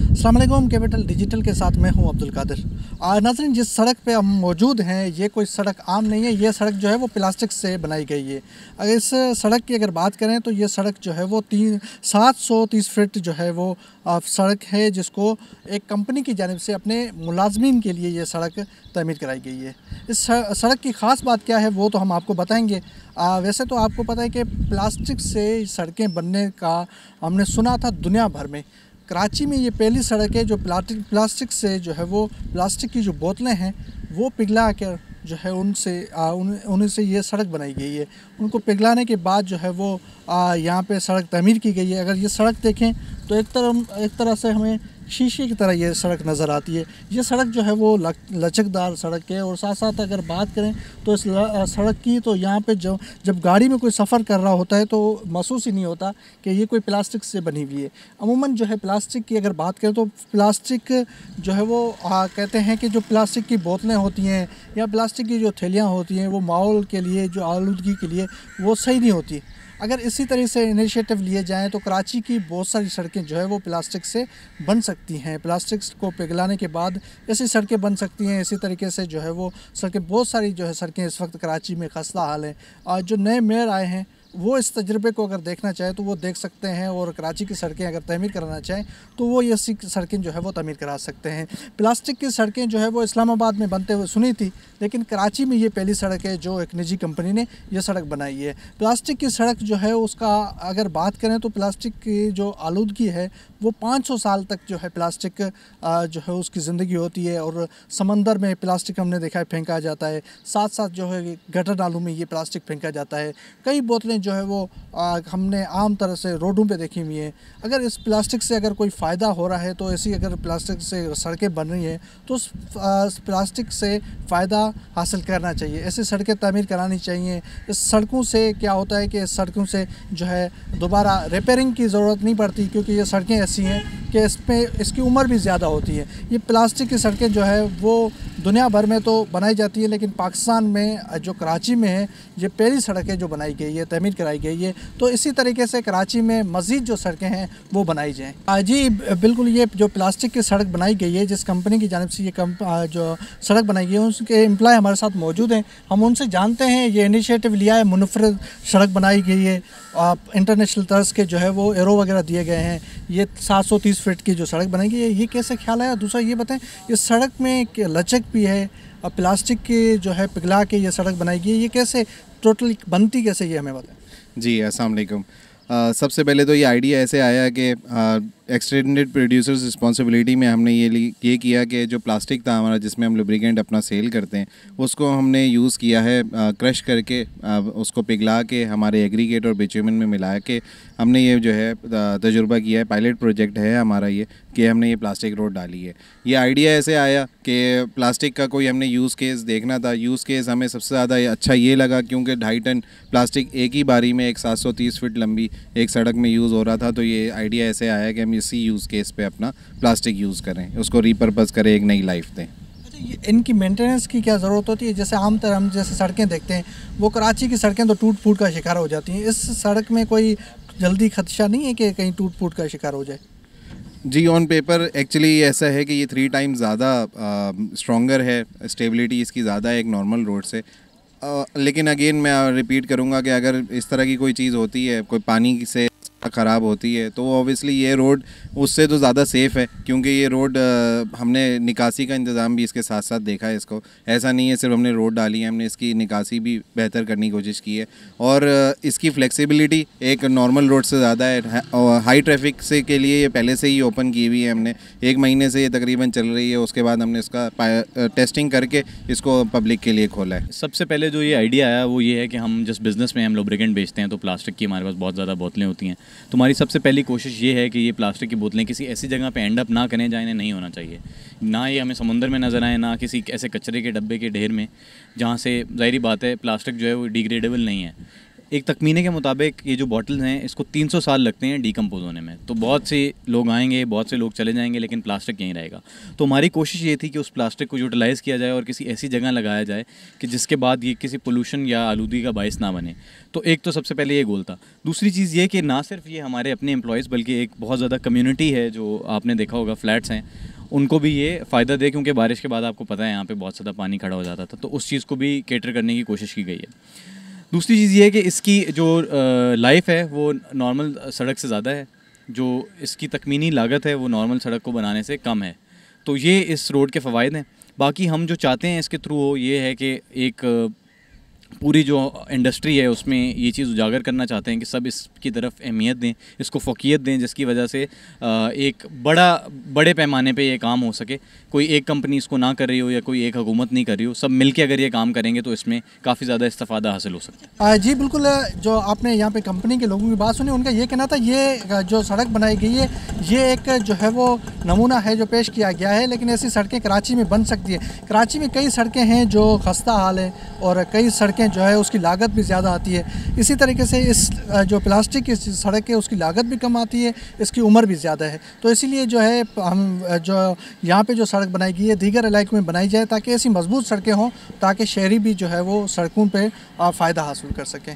अल्लाम capital digital के साथ मैं हूं अब्दुल कादिर नाजरन जिस सड़क पे हम मौजूद हैं ये कोई सड़क आम नहीं है ये सड़क जो है वो प्लास्टिक से बनाई गई है अगर इस सड़क की अगर बात करें तो ये सड़क जो है वो तीन सात सौ तीस फिट जो है वो सड़क है जिसको एक कंपनी की जानब से अपने मुलाजमीन के लिए ये सड़क तमीर कराई गई है इस सड़क की ख़ास बात क्या है वो तो हम आपको बताएँगे वैसे तो आपको पता है कि प्लास्टिक से सड़कें बनने का हमने सुना था दुनिया भर में कराची में ये पहली सड़क है जो प्लास्टिक प्लास्टिक से जो है वो प्लास्टिक की जो बोतलें हैं वो पिघला कर जो है उनसे उन उनसे ये सड़क बनाई गई है उनको पिघलाने के बाद जो है वो यहाँ पे सड़क तमीर की गई है अगर ये सड़क देखें तो एक तरह एक तरह से हमें शीशे की तरह ये सड़क नज़र आती है ये सड़क जो है वो लचकदार सड़क है और साथ साथ अगर बात करें तो इस सड़क की तो यहाँ पे जब जब गाड़ी में कोई सफ़र कर रहा होता है तो महसूस ही नहीं होता कि ये कोई प्लास्टिक से बनी हुई है अमूमन जो है प्लास्टिक की अगर बात करें तो प्लास्टिक जो है वो आ, कहते हैं कि जो प्लास्टिक की बोतलें होती हैं या प्लास्टिक की जो थैलियाँ होती हैं वो माहौल के लिए जो आलूदगी के लिए वो सही नहीं होती अगर इसी तरह से इनिशिएटिव लिए जाएँ तो कराची की बहुत सारी सड़कें जो है वो प्लास्टिक से बन सकती सकती हैं प्लास्टिक्स को पिघलाने के बाद ऐसी सड़कें बन सकती हैं इसी तरीके से जो है वो सड़कें बहुत सारी जो है सड़कें इस वक्त कराची में खस्ता हाल है और जो नए मेयर आए हैं वो इस तजर्बे को अगर देखना चाहे तो वो देख सकते हैं और कराची की सड़कें अगर तमीर कराना चाहें तो वो ये सड़कें जो है वो तमीर करा सकते हैं प्लास्टिक की सड़कें जो है वो इस्लामाबाद में बनते हुए सुनी थी लेकिन कराची में ये पहली सड़क है जो एक निजी कंपनी ने यह सड़क बनाई है प्लास्टिक की सड़क जो है उसका अगर बात करें तो प्लास्टिक की जो आलूदगी है वो पाँच साल तक जो है प्लास्टिक जो है उसकी ज़िंदगी होती है और समंदर में प्लास्टिक हमने देखा है फेंका जाता है साथ साथ जो है गटर नालू में ये प्लास्टिक फेंका जाता है कई बोतलें जो है वो आ, हमने आम तरह से रोडों पे देखी हुई हैं अगर इस प्लास्टिक से अगर कोई फ़ायदा हो रहा है तो ऐसी अगर प्लास्टिक से सड़कें बन रही हैं तो उस प्लास्टिक से फ़ायदा हासिल करना चाहिए ऐसी सड़कें तमीर करानी चाहिए इस सड़कों से क्या होता है कि इस सड़कों से जो है दोबारा रिपेयरिंग की ज़रूरत नहीं पड़ती क्योंकि ये सड़कें ऐसी हैं कि इस पर इसकी उम्र भी ज़्यादा होती है ये प्लास्टिक की सड़कें जो है वो दुनिया भर में तो बनाई जाती है लेकिन पाकिस्तान में जो कराची में है ये पहली सड़क है जो बनाई गई है तमीर कराई गई है तो इसी तरीके से कराची में मज़ीद जो सड़कें हैं वो बनाई जाएँ जी बिल्कुल ये जो प्लास्टिक की सड़क बनाई गई है जिस कंपनी की जानब से ये कम, जो सड़क बनाई गई है उसके एम्प्लॉय हमारे साथ मौजूद हैं हम उनसे जानते हैं ये इनिशिएटिव लिया है मुनफरद सड़क बनाई गई है इंटरनेशनल तर्ज के जो है वो एरो वगैरह दिए गए हैं ये 730 फीट की जो सड़क बनाई गई है ये कैसे ख्याल आया दूसरा ये बताएं इस सड़क में लचक भी है और प्लास्टिक के जो है पिघला के ये सड़क बनाई गई है ये कैसे टोटल बनती कैसे ये हमें बताएं जी असल सबसे पहले तो ये आइडिया ऐसे आया कि एक्सटेंडेड प्रोड्यूसर्स रिस्पॉन्सिबिलिटी में हमने ये ये किया कि जो प्लास्टिक था हमारा जिसमें हम लुब्रिकेंट अपना सेल करते हैं उसको हमने यूज़ किया है क्रश करके आ, उसको पिघला के हमारे एग्रीगेट और बिचुमिन में मिला के हमने ये जो है तजुर्बा किया है पायलट प्रोजेक्ट है हमारा ये कि हमने ये प्लास्टिक रोड डाली है ये आइडिया ऐसे आया कि प्लास्टिक का कोई हमने यूज़ केस देखना था यूज़ केस हमें सबसे ज़्यादा अच्छा ये लगा क्योंकि ढाई टन प्लास्टिक एक ही बारी में एक सात फीट लंबी एक सड़क में यूज़ हो रहा था तो ये आइडिया ऐसे आया कि हम इसी यूज़ केस पे अपना प्लास्टिक यूज़ करें उसको रिपर्पज़ करें एक नई लाइफ दें अच्छा, इनकी मेंटेनेंस की क्या ज़रूरत होती है जैसे आमतौर हम जैसे सड़कें देखते हैं वो कराची की सड़कें तो टूट फूट का शिकार हो जाती हैं इस सड़क में कोई जल्दी खदशा नहीं है कि कहीं टूट फूट का शिकार हो जाए जी ऑन पेपर एक्चुअली ऐसा है कि ये थ्री टाइम ज़्यादा स्ट्रॉगर है स्टेबिलिटी इसकी ज़्यादा है एक नॉर्मल रोड से आ, लेकिन अगेन मैं रिपीट करूँगा कि अगर इस तरह की कोई चीज़ होती है कोई पानी से ख़राब होती है तो ऑब्वियसली ये रोड उससे तो ज़्यादा सेफ़ है क्योंकि ये रोड हमने निकासी का इंतज़ाम भी इसके साथ साथ देखा है इसको ऐसा नहीं है सिर्फ हमने रोड डाली है हमने इसकी निकासी भी बेहतर करने की कोशिश की है और इसकी फ्लेक्सिबिलिटी एक नॉर्मल रोड से ज़्यादा है और हाई ट्रैफिक से के लिए ये पहले से ही ओपन की हुई है हमने एक महीने से ये तकरीबन चल रही है उसके बाद हमने इसका टेस्टिंग करके इसको पब्लिक के लिए खोला है सबसे पहले जो ये आइडिया आया वो ये है कि हम जिस बिज़नेस में हम लोब्रिकेंट बेचते हैं तो प्लास्टिक की हमारे पास बहुत ज़्यादा बोतलें होती हैं तुम्हारी सबसे पहली कोशिश ये है कि ये प्लास्टिक की बोतलें किसी ऐसी जगह पे एंड अप ना करें जहाँ इन्हें नहीं होना चाहिए ना ये हमें समुंदर में नज़र आए ना किसी ऐसे कचरे के डब्बे के ढेर में जहाँ से जाहिर बात है प्लास्टिक जो है वो डिग्रेडेबल नहीं है एक तकमीने के मुताबिक ये जो बॉटल्स हैं इसको 300 साल लगते हैं डीकम्पोज होने में तो बहुत से लोग आएंगे बहुत से लोग चले जाएंगे लेकिन प्लास्टिक यहीं रहेगा तो हमारी कोशिश ये थी कि उस प्लास्टिक को यूटिलाइज़ किया जाए और किसी ऐसी जगह लगाया जाए कि जिसके बाद ये किसी पोलूशन या आलूदगी का बायस ना बने तो एक तो सबसे पहले ये गोल था दूसरी चीज़ ये कि ना सिर्फ ये हमारे अपने एम्प्लॉयज़ बल्कि एक बहुत ज़्यादा कम्यूनिटी है जो आपने देखा होगा फ्लैट्स हैं उनको भी ये फ़ायदा दे क्योंकि बारिश के बाद आपको पता है यहाँ पर बहुत ज़्यादा पानी खड़ा हो जाता था तो उस चीज़ को भी कैटर करने की कोशिश की गई है दूसरी चीज़ ये है कि इसकी जो लाइफ है वो नॉर्मल सड़क से ज़्यादा है जो इसकी तकमीनी लागत है वो नॉर्मल सड़क को बनाने से कम है तो ये इस रोड के फ़वाद हैं बाकी हम जो चाहते हैं इसके थ्रू हो ये है कि एक पूरी जो इंडस्ट्री है उसमें ये चीज़ उजागर करना चाहते हैं कि सब इसकी तरफ अहमियत दें इसको फोकियत दें जिसकी वजह से एक बड़ा बड़े पैमाने पे ये काम हो सके कोई एक कंपनी इसको ना कर रही हो या कोई एक हुकूमत नहीं कर रही हो सब मिलके अगर ये काम करेंगे तो इसमें काफ़ी ज़्यादा इस्तफ़ादा हासिल हो सकता है जी बिल्कुल जो आपने यहाँ पर कंपनी के लोगों की बात सुनी उनका ये कहना था ये जो सड़क बनाई गई है ये एक जो है वो नमूना है जो पेश किया गया है लेकिन ऐसी सड़कें कराची में बन सकती है कराची में कई सड़कें हैं जो खस्ता हाल है और कई सड़कें सड़कें जो है उसकी लागत भी ज़्यादा आती है इसी तरीके से इस जो प्लास्टिक की सड़क है उसकी लागत भी कम आती है इसकी उम्र भी ज़्यादा है तो इसीलिए जो है हम जो यहाँ पर जो सड़क बनाई गई है दीगर इलाकों में बनाई जाए ताकि ऐसी मजबूत सड़कें हों ताकि शहरी भी जो है वो सड़कों पर फ़ायदा हासिल कर सकें